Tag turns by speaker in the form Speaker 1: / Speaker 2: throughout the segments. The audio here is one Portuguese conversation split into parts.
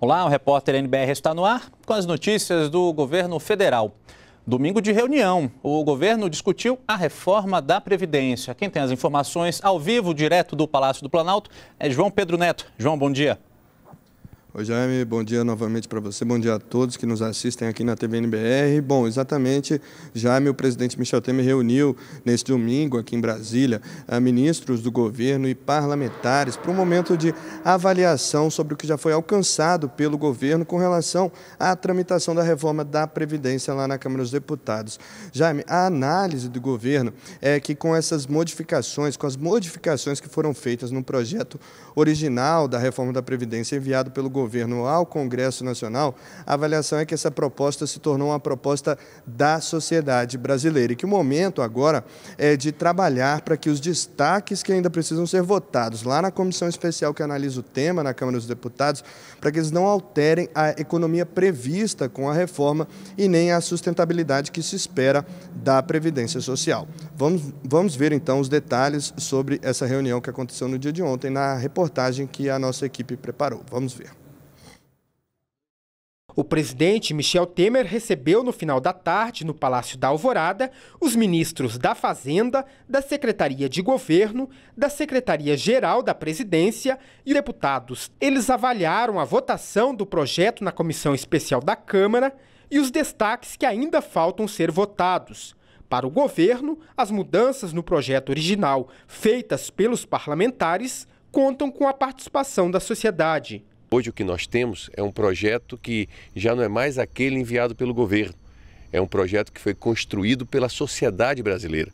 Speaker 1: Olá, o repórter NBR está no ar com as notícias do governo federal. Domingo de reunião, o governo discutiu a reforma da Previdência. Quem tem as informações ao vivo, direto do Palácio do Planalto, é João Pedro Neto. João, bom dia.
Speaker 2: Oi, Jaime, bom dia novamente para você, bom dia a todos que nos assistem aqui na TVNBR. Bom, exatamente, Jaime, o presidente Michel Temer reuniu neste domingo aqui em Brasília eh, ministros do governo e parlamentares para um momento de avaliação sobre o que já foi alcançado pelo governo com relação à tramitação da reforma da Previdência lá na Câmara dos Deputados. Jaime, a análise do governo é que com essas modificações, com as modificações que foram feitas no projeto original da reforma da Previdência enviado pelo governo, governo ao Congresso Nacional, a avaliação é que essa proposta se tornou uma proposta da sociedade brasileira e que o momento agora é de trabalhar para que os destaques que ainda precisam ser votados lá na comissão especial que analisa o tema na Câmara dos Deputados, para que eles não alterem a economia prevista com a reforma e nem a sustentabilidade que se espera da Previdência Social. Vamos, vamos ver então os detalhes sobre essa reunião que aconteceu no dia de ontem na reportagem
Speaker 3: que a nossa equipe preparou. Vamos ver. O presidente Michel Temer recebeu no final da tarde, no Palácio da Alvorada, os ministros da Fazenda, da Secretaria de Governo, da Secretaria-Geral da Presidência e deputados. Eles avaliaram a votação do projeto na Comissão Especial da Câmara e os destaques que ainda faltam ser votados. Para o governo, as mudanças no projeto original feitas pelos parlamentares contam com a participação da sociedade.
Speaker 1: Hoje o que nós temos é um projeto que já não é mais aquele enviado pelo governo. É um projeto que foi construído pela sociedade brasileira,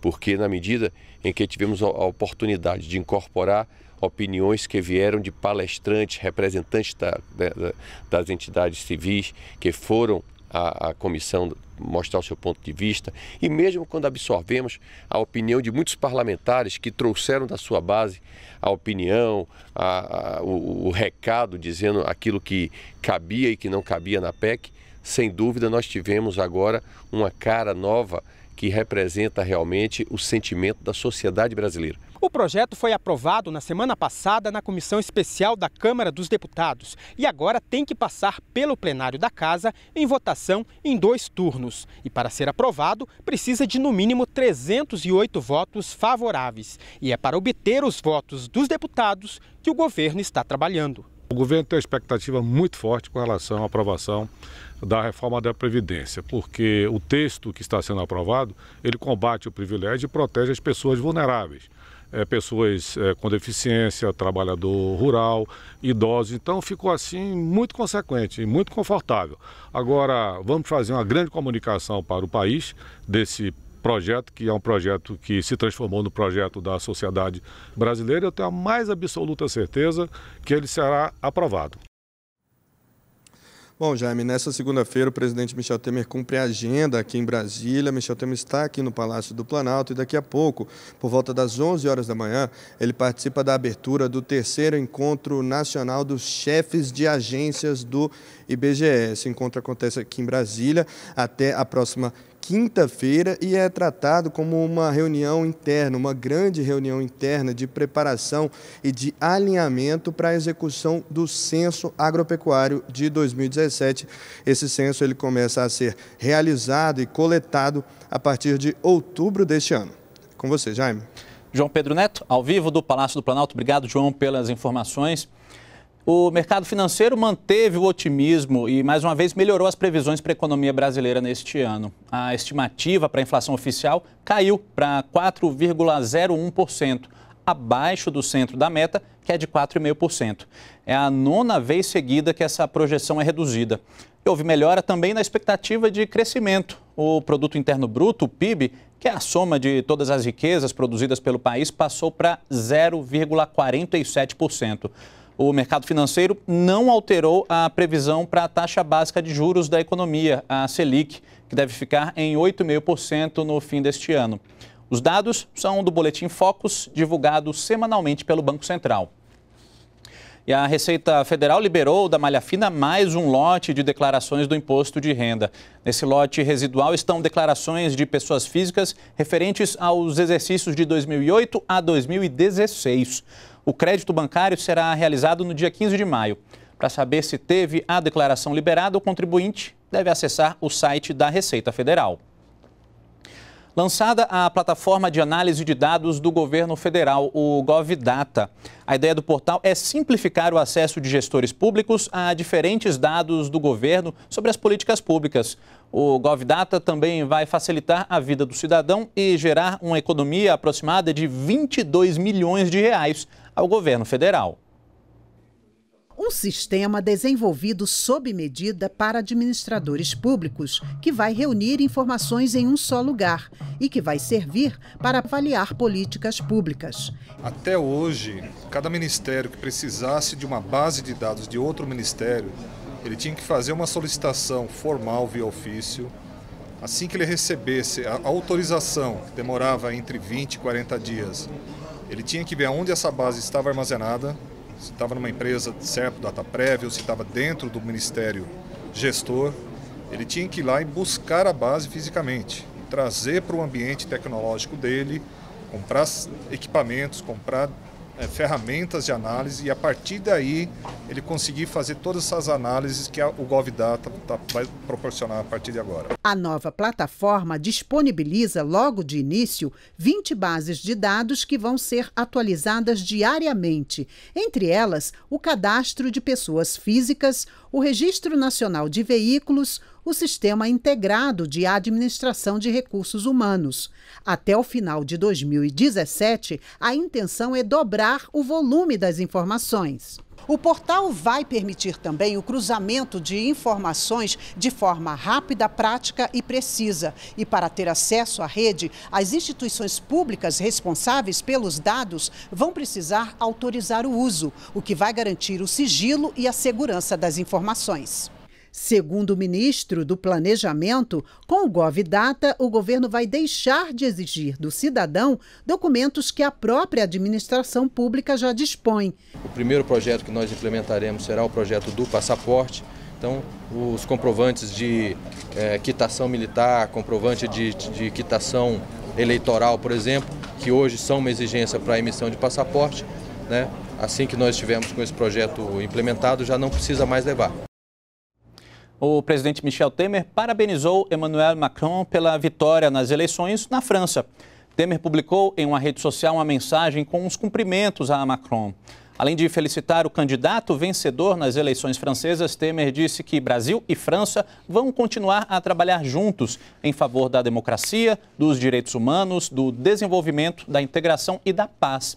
Speaker 1: porque na medida em que tivemos a oportunidade de incorporar opiniões que vieram de palestrantes, representantes da, da, das entidades civis, que foram a, a comissão mostrar o seu ponto de vista. E mesmo quando absorvemos a opinião de muitos parlamentares que trouxeram da sua base a opinião, a, a, o, o recado dizendo aquilo que cabia e que não cabia na PEC, sem dúvida nós tivemos agora uma cara nova que representa realmente o sentimento da sociedade brasileira.
Speaker 3: O projeto foi aprovado na semana passada na Comissão Especial da Câmara dos Deputados e agora tem que passar pelo plenário da Casa em votação em dois turnos. E para ser aprovado, precisa de no mínimo 308 votos favoráveis. E é para obter os votos dos deputados que o governo está trabalhando. O governo tem uma expectativa muito forte com relação à aprovação da reforma da Previdência, porque o texto que está sendo aprovado, ele combate o privilégio e protege as pessoas vulneráveis é, pessoas é, com deficiência, trabalhador rural, idosos. Então ficou assim muito consequente e muito confortável. Agora vamos fazer uma grande comunicação para o país desse projeto, que é um projeto que se transformou no projeto da sociedade brasileira. Eu tenho a mais absoluta certeza que ele será aprovado. Bom, Jaime, nessa
Speaker 2: segunda-feira o presidente Michel Temer cumpre a agenda aqui em Brasília. Michel Temer está aqui no Palácio do Planalto e daqui a pouco, por volta das 11 horas da manhã, ele participa da abertura do terceiro encontro nacional dos chefes de agências do IBGE. Esse encontro acontece aqui em Brasília até a próxima quinta-feira e é tratado como uma reunião interna, uma grande reunião interna de preparação e de alinhamento para a execução do censo agropecuário de 2017. Esse censo ele começa a ser realizado e coletado a partir de outubro
Speaker 1: deste ano. Com você, Jaime. João Pedro Neto, ao vivo do Palácio do Planalto. Obrigado, João, pelas informações. O mercado financeiro manteve o otimismo e, mais uma vez, melhorou as previsões para a economia brasileira neste ano. A estimativa para a inflação oficial caiu para 4,01%, abaixo do centro da meta, que é de 4,5%. É a nona vez seguida que essa projeção é reduzida. E houve melhora também na expectativa de crescimento. O Produto Interno Bruto, o PIB, que é a soma de todas as riquezas produzidas pelo país, passou para 0,47% o mercado financeiro não alterou a previsão para a taxa básica de juros da economia, a Selic, que deve ficar em 8,5% no fim deste ano. Os dados são do boletim Focus, divulgado semanalmente pelo Banco Central. E a Receita Federal liberou da malha fina mais um lote de declarações do imposto de renda. Nesse lote residual estão declarações de pessoas físicas referentes aos exercícios de 2008 a 2016. O crédito bancário será realizado no dia 15 de maio. Para saber se teve a declaração liberada, o contribuinte deve acessar o site da Receita Federal. Lançada a plataforma de análise de dados do governo federal, o GovData. A ideia do portal é simplificar o acesso de gestores públicos a diferentes dados do governo sobre as políticas públicas. O GovData também vai facilitar a vida do cidadão e gerar uma economia aproximada de 22 milhões de reais ao governo federal.
Speaker 4: Um sistema desenvolvido sob medida para administradores públicos, que vai reunir informações em um só lugar e que vai servir para avaliar políticas públicas.
Speaker 2: Até hoje, cada ministério que precisasse de uma base de dados de outro ministério, ele tinha que fazer uma solicitação formal via ofício. Assim que ele recebesse a autorização, que demorava entre 20 e 40 dias, ele tinha que ver onde essa base estava armazenada, se estava numa empresa certo data prévia, ou se estava dentro do ministério gestor, ele tinha que ir lá e buscar a base fisicamente, trazer para o ambiente tecnológico dele, comprar equipamentos, comprar é, ferramentas de análise e a partir daí ele conseguir fazer todas essas análises que a, o GovData tá, vai proporcionar a partir de agora.
Speaker 4: A nova plataforma disponibiliza logo de início 20 bases de dados que vão ser atualizadas diariamente, entre elas o cadastro de pessoas físicas, o Registro Nacional de Veículos, o Sistema Integrado de Administração de Recursos Humanos. Até o final de 2017, a intenção é dobrar o volume das informações. O portal vai permitir também o cruzamento de informações de forma rápida, prática e precisa. E para ter acesso à rede, as instituições públicas responsáveis pelos dados vão precisar autorizar o uso, o que vai garantir o sigilo e a segurança das informações. Segundo o ministro do Planejamento, com o GovData, o governo vai deixar de exigir do cidadão documentos que a própria administração pública já dispõe.
Speaker 1: O primeiro projeto que nós implementaremos será o projeto do passaporte. Então, os comprovantes de é, quitação militar, comprovante de, de quitação eleitoral, por exemplo, que hoje são uma exigência para a emissão de passaporte, né? assim que nós estivermos com esse projeto implementado, já não precisa mais levar o presidente Michel Temer parabenizou Emmanuel Macron pela vitória nas eleições na França. Temer publicou em uma rede social uma mensagem com os cumprimentos a Macron. Além de felicitar o candidato vencedor nas eleições francesas, Temer disse que Brasil e França vão continuar a trabalhar juntos em favor da democracia, dos direitos humanos, do desenvolvimento, da integração e da paz.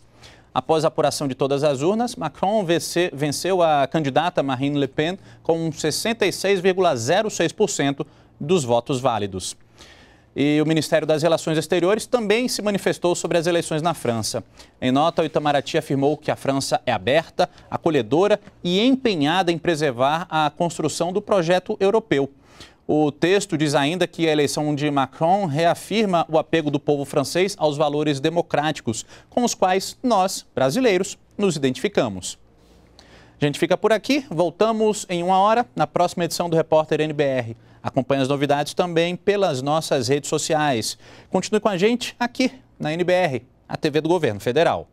Speaker 1: Após a apuração de todas as urnas, Macron venceu a candidata Marine Le Pen com 66,06% dos votos válidos. E o Ministério das Relações Exteriores também se manifestou sobre as eleições na França. Em nota, o Itamaraty afirmou que a França é aberta, acolhedora e empenhada em preservar a construção do projeto europeu. O texto diz ainda que a eleição de Macron reafirma o apego do povo francês aos valores democráticos, com os quais nós, brasileiros, nos identificamos. A gente fica por aqui, voltamos em uma hora na próxima edição do Repórter NBR. Acompanhe as novidades também pelas nossas redes sociais. Continue com a gente aqui na NBR, a TV do Governo Federal.